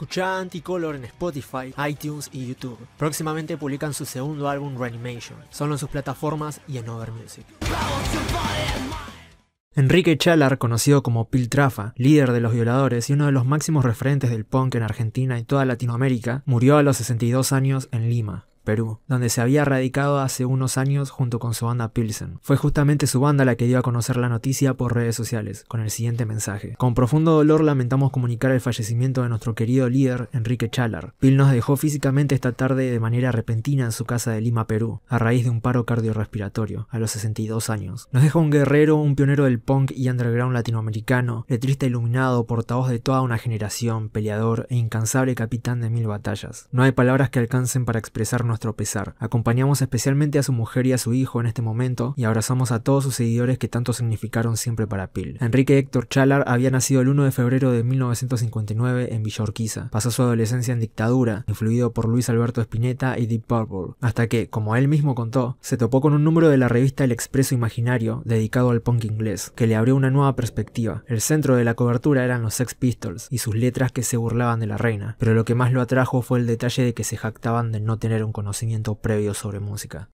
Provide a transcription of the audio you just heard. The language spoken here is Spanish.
Escucha Anticolor en Spotify, iTunes y YouTube. Próximamente publican su segundo álbum Reanimation, solo en sus plataformas y en OverMusic. Enrique Chalar, conocido como Piltrafa, líder de los violadores y uno de los máximos referentes del punk en Argentina y toda Latinoamérica, murió a los 62 años en Lima. Perú, donde se había radicado hace unos años junto con su banda Pilsen. Fue justamente su banda la que dio a conocer la noticia por redes sociales, con el siguiente mensaje. Con profundo dolor lamentamos comunicar el fallecimiento de nuestro querido líder, Enrique Chalar. Pil nos dejó físicamente esta tarde de manera repentina en su casa de Lima, Perú, a raíz de un paro cardiorrespiratorio, a los 62 años. Nos dejó un guerrero, un pionero del punk y underground latinoamericano, letrista iluminado, portavoz de toda una generación, peleador e incansable capitán de mil batallas. No hay palabras que alcancen para expresar nuestra tropezar. Acompañamos especialmente a su mujer y a su hijo en este momento y abrazamos a todos sus seguidores que tanto significaron siempre para Pil. Enrique Héctor Chalar había nacido el 1 de febrero de 1959 en Villorquiza. Pasó su adolescencia en dictadura, influido por Luis Alberto Spinetta y Deep Purple, hasta que, como él mismo contó, se topó con un número de la revista El Expreso Imaginario, dedicado al punk inglés, que le abrió una nueva perspectiva. El centro de la cobertura eran los Sex Pistols y sus letras que se burlaban de la reina, pero lo que más lo atrajo fue el detalle de que se jactaban de no tener un conocimiento previo sobre música.